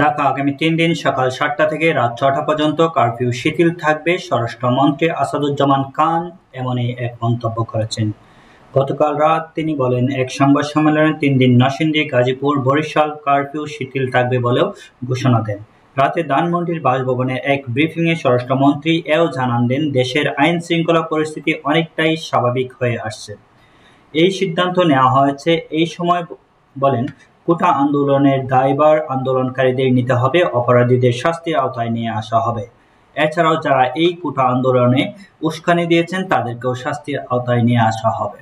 ঢাকা আগামী তিন দিন সকাল সাতটা থেকে রাত ছটা পর্যন্ত কারফিউ শিথিল থাকবে স্বরাষ্ট্রমন্ত্রী আসাদুজ্জামান খান এমনই এক মন্তব্য করেছেন গতকাল রাত তিনি বলেন এক সংবাদ সম্মেলনে তিন দিন নরসিংদী গাজীপুর বরিশাল কারফিউ শিথিল থাকবে বলেও ঘোষণা দেন রাতে ধানমন্ডির বাসভবনে এক ব্রিফিংয়ে স্বরাষ্ট্রমন্ত্রী এও জানান দেন দেশের আইন শৃঙ্খলা পরিস্থিতি অনেকটাই স্বাভাবিক হয়ে আসছে এই সিদ্ধান্ত নেওয়া হয়েছে এই সময় বলেন কোটা আন্দোলনের দায়বার আন্দোলনকারীদের নিতে হবে অপরাধীদের শাস্তির আওতায় নিয়ে আসা হবে এছাড়াও যারা এই কোটা আন্দোলনে উস্কানি দিয়েছেন তাদেরকেও শাস্তির আওতায় নিয়ে আসা হবে